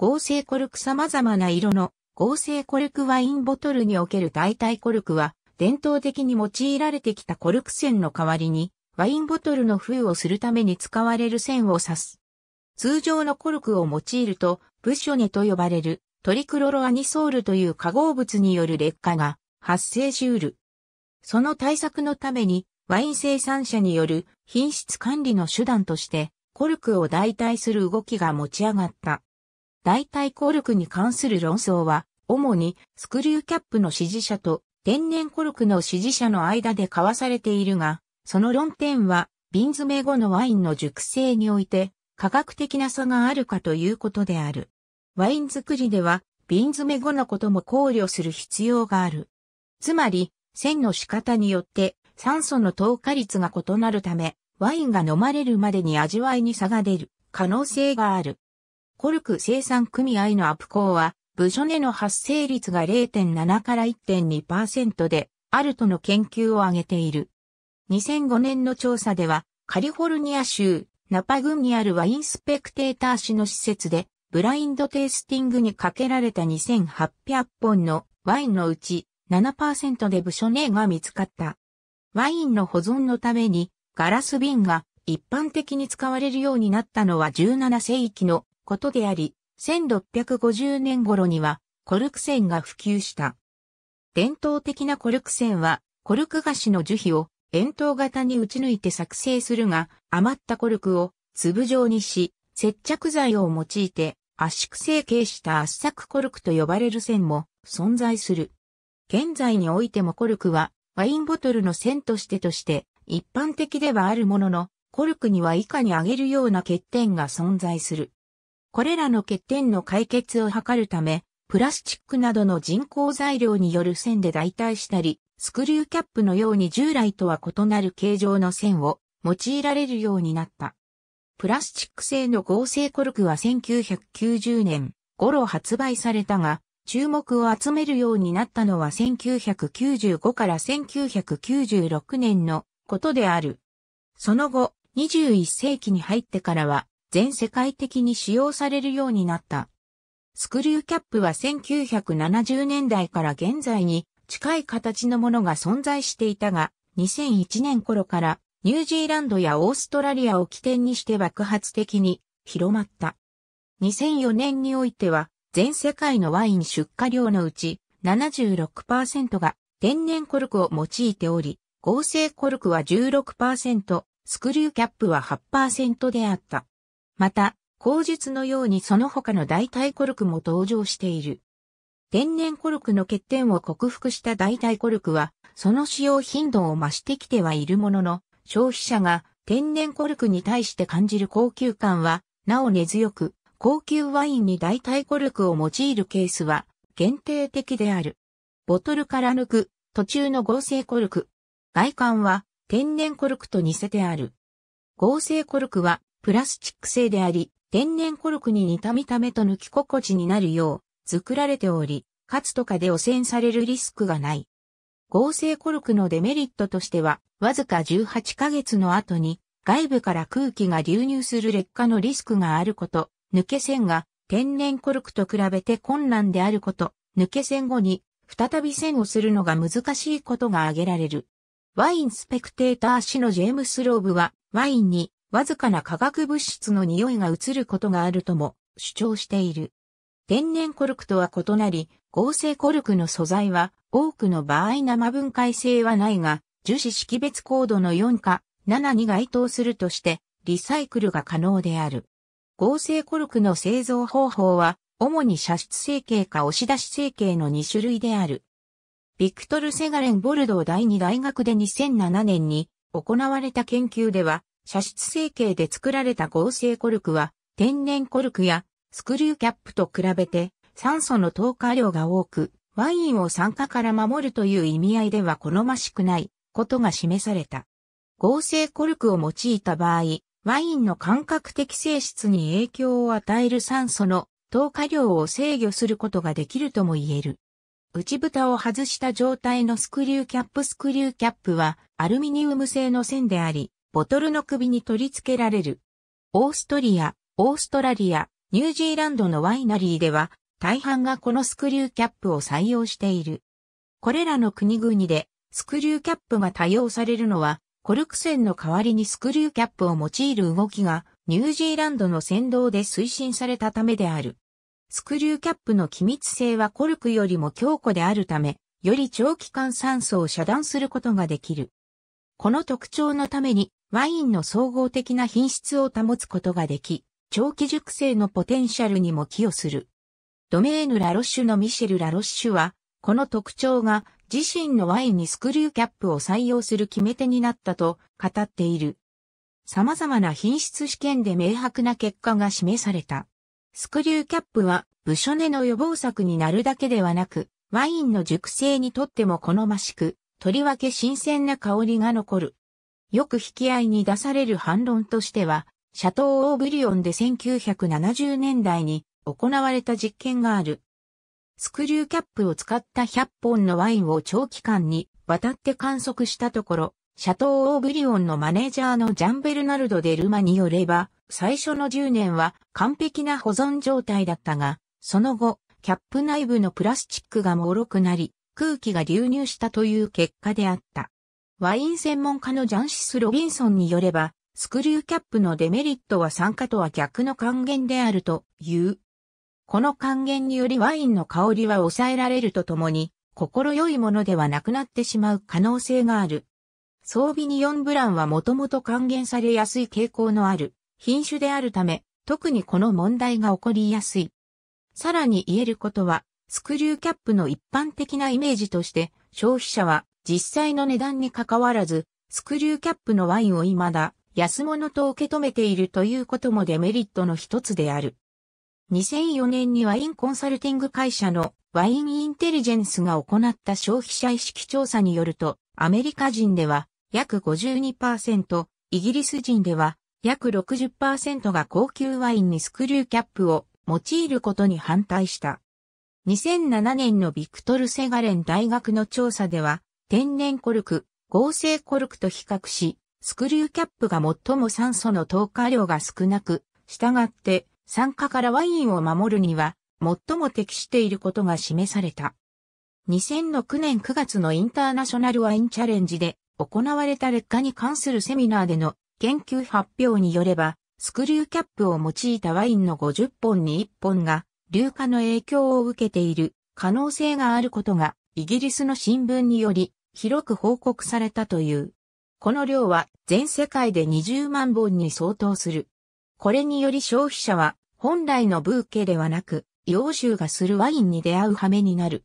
合成コルク様々な色の合成コルクワインボトルにおける代替コルクは伝統的に用いられてきたコルク線の代わりにワインボトルの封をするために使われる線を指す。通常のコルクを用いるとブショネと呼ばれるトリクロロアニソールという化合物による劣化が発生しうる。その対策のためにワイン生産者による品質管理の手段としてコルクを代替する動きが持ち上がった。大体コルクに関する論争は、主にスクリューキャップの支持者と天然コルクの支持者の間で交わされているが、その論点は、瓶詰め後のワインの熟成において、科学的な差があるかということである。ワイン作りでは、瓶詰め後のことも考慮する必要がある。つまり、栓の仕方によって酸素の透過率が異なるため、ワインが飲まれるまでに味わいに差が出る可能性がある。コルク生産組合のアプコーは、部署ネの発生率が0.7から1.2%で、あるとの研究を挙げている。2005年の調査では、カリフォルニア州、ナパ郡にあるワインスペクテーター市の施設で、ブラインドテイスティングにかけられた2800本のワインのうち7%でブショネが見つかった。ワインの保存のためにガラス瓶が一般的に使われるようになったのは17世紀のことであり、1650年頃にはコルク栓が普及した。伝統的なコルク栓は、コルク菓子の樹皮を円筒型に打ち抜いて作成するが、余ったコルクを粒状にし、接着剤を用いて圧縮成形した圧搾コルクと呼ばれる線も存在する。現在においてもコルクはワインボトルの線としてとして一般的ではあるものの、コルクには以下に挙げるような欠点が存在する。これらの欠点の解決を図るため、プラスチックなどの人工材料による線で代替したり、スクリューキャップのように従来とは異なる形状の線を用いられるようになった。プラスチック製の合成コルクは1990年頃発売されたが、注目を集めるようになったのは1995から1996年のことである。その後、21世紀に入ってからは、全世界的に使用されるようになった。スクリューキャップは1970年代から現在に近い形のものが存在していたが、2001年頃からニュージーランドやオーストラリアを起点にして爆発的に広まった。2004年においては全世界のワイン出荷量のうち76%が天然コルクを用いており、合成コルクは16%、スクリューキャップは8%であった。また、口述のようにその他の代替コルクも登場している。天然コルクの欠点を克服した代替コルクは、その使用頻度を増してきてはいるものの、消費者が天然コルクに対して感じる高級感は、なお根強く、高級ワインに代替コルクを用いるケースは、限定的である。ボトルから抜く、途中の合成コルク。外観は、天然コルクと似せてある。合成コルクは、プラスチック製であり、天然コルクに似た見た目と抜き心地になるよう作られており、カツとかで汚染されるリスクがない。合成コルクのデメリットとしては、わずか18ヶ月の後に外部から空気が流入する劣化のリスクがあること、抜け線が天然コルクと比べて困難であること、抜け線後に再び線をするのが難しいことが挙げられる。ワインスペクテーター氏のジェームス・ローブは、ワインにわずかな化学物質の匂いが移ることがあるとも主張している。天然コルクとは異なり、合成コルクの素材は多くの場合生分解性はないが、樹脂識別コードの4か7に該当するとしてリサイクルが可能である。合成コルクの製造方法は主に射出成形か押し出し成形の2種類である。ビクトル・セガレン・ボルドー第2大学で2007年に行われた研究では、射出成形で作られた合成コルクは、天然コルクやスクリューキャップと比べて酸素の透過量が多く、ワインを酸化から守るという意味合いでは好ましくないことが示された。合成コルクを用いた場合、ワインの感覚的性質に影響を与える酸素の透過量を制御することができるとも言える。内蓋を外した状態のスクリューキャップスクリューキャップはアルミニウム製の線であり、ボトルの首に取り付けられる。オーストリア、オーストラリア、ニュージーランドのワイナリーでは、大半がこのスクリューキャップを採用している。これらの国々で、スクリューキャップが多用されるのは、コルク線の代わりにスクリューキャップを用いる動きが、ニュージーランドの先導で推進されたためである。スクリューキャップの機密性はコルクよりも強固であるため、より長期間酸素を遮断することができる。この特徴のためにワインの総合的な品質を保つことができ、長期熟成のポテンシャルにも寄与する。ドメーヌ・ラロッシュのミシェル・ラロッシュは、この特徴が自身のワインにスクリューキャップを採用する決め手になったと語っている。様々な品質試験で明白な結果が示された。スクリューキャップは、ブショネの予防策になるだけではなく、ワインの熟成にとっても好ましく、とりわけ新鮮な香りが残る。よく引き合いに出される反論としては、シャトー・オーブリオンで1970年代に行われた実験がある。スクリューキャップを使った100本のワインを長期間に渡って観測したところ、シャトー・オーブリオンのマネージャーのジャンベルナルド・デルマによれば、最初の10年は完璧な保存状態だったが、その後、キャップ内部のプラスチックが脆くなり、空気が流入したという結果であった。ワイン専門家のジャンシス・ロビンソンによれば、スクリューキャップのデメリットは酸化とは逆の還元であるという。この還元によりワインの香りは抑えられるとともに、心よいものではなくなってしまう可能性がある。装備に4ブランはもともと還元されやすい傾向のある品種であるため、特にこの問題が起こりやすい。さらに言えることは、スクリューキャップの一般的なイメージとして、消費者は実際の値段に関わらず、スクリューキャップのワインを未だ安物と受け止めているということもデメリットの一つである。2004年にワインコンサルティング会社のワインインテリジェンスが行った消費者意識調査によると、アメリカ人では約52%、イギリス人では約60%が高級ワインにスクリューキャップを用いることに反対した。2007年のビクトル・セガレン大学の調査では、天然コルク、合成コルクと比較し、スクリューキャップが最も酸素の透過量が少なく、従って酸化からワインを守るには最も適していることが示された。2006年9月のインターナショナルワインチャレンジで行われた劣化に関するセミナーでの研究発表によれば、スクリューキャップを用いたワインの50本に1本が硫化の影響を受けている可能性があることがイギリスの新聞により広く報告されたという。この量は全世界で20万本に相当する。これにより消費者は本来のブーケではなく、洋酒がするワインに出会う羽目になる。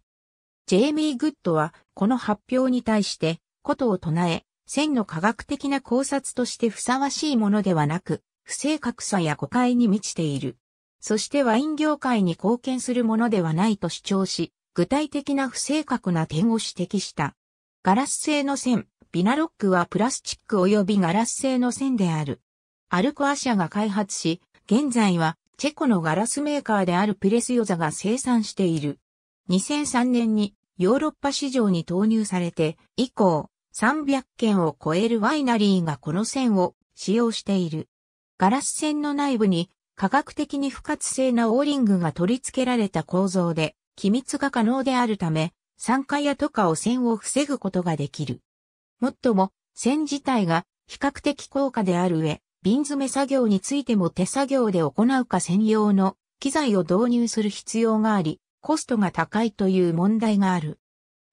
ジェイミー・グッドはこの発表に対して、ことを唱え、線の科学的な考察としてふさわしいものではなく、不正確さや誤解に満ちている。そしてワイン業界に貢献するものではないと主張し、具体的な不正確な点を指摘した。ガラス製の線、ビナロックはプラスチック及びガラス製の線である。アルコア社が開発し、現在はチェコのガラスメーカーであるプレスヨザが生産している。2003年にヨーロッパ市場に投入されて以降、300件を超えるワイナリーがこの線を使用している。ガラス線の内部に科学的に不活性なオーリングが取り付けられた構造で、機密が可能であるため、酸化やとか汚染を防ぐことができる。もっとも、線自体が比較的高価である上、瓶詰め作業についても手作業で行うか専用の機材を導入する必要があり、コストが高いという問題がある。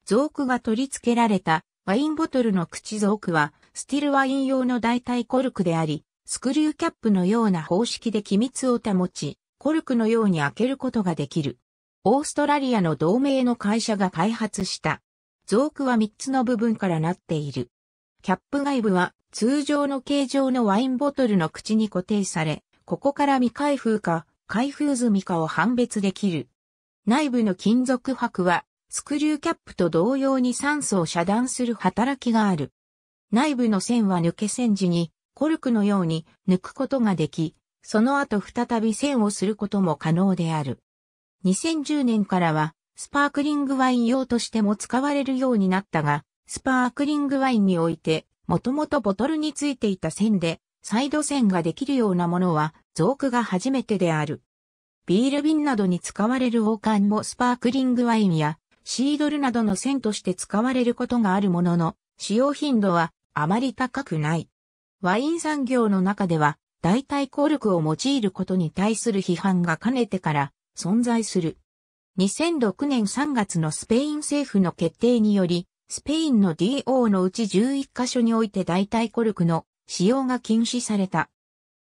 臓器が取り付けられたワインボトルの口造句は、スティルワイン用の代替コルクであり、スクリューキャップのような方式で機密を保ち、コルクのように開けることができる。オーストラリアの同盟の会社が開発した。造句は3つの部分からなっている。キャップ外部は通常の形状のワインボトルの口に固定され、ここから未開封か開封済みかを判別できる。内部の金属箔はスクリューキャップと同様に酸素を遮断する働きがある。内部の線は抜け線時にコルクのように抜くことができ、その後再び線をすることも可能である。2010年からは、スパークリングワイン用としても使われるようになったが、スパークリングワインにおいて、もともとボトルについていた線で、サイド線ができるようなものは、造句が初めてである。ビール瓶などに使われる王冠もスパークリングワインや、シードルなどの線として使われることがあるものの、使用頻度はあまり高くない。ワイン産業の中では、代替効力を用いることに対する批判が兼ねてから存在する。2006年3月のスペイン政府の決定により、スペインの DO のうち11カ所において代替コルクの使用が禁止された。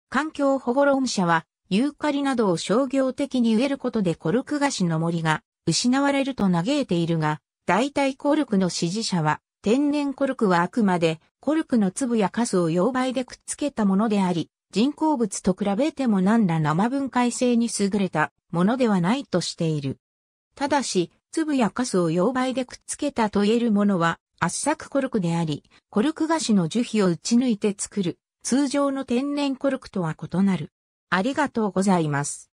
環境保護論者は、ユーカリなどを商業的に植えることでコルク菓子の森が失われると嘆いているが、代替コルクの支持者は、天然コルクはあくまでコルクの粒やカスを溶媒でくっつけたものであり、人工物と比べても何ら生分解性に優れたものではないとしている。ただし、粒やカスを溶媒でくっつけたと言えるものは圧搾コルクであり、コルク菓子の樹皮を打ち抜いて作る通常の天然コルクとは異なる。ありがとうございます。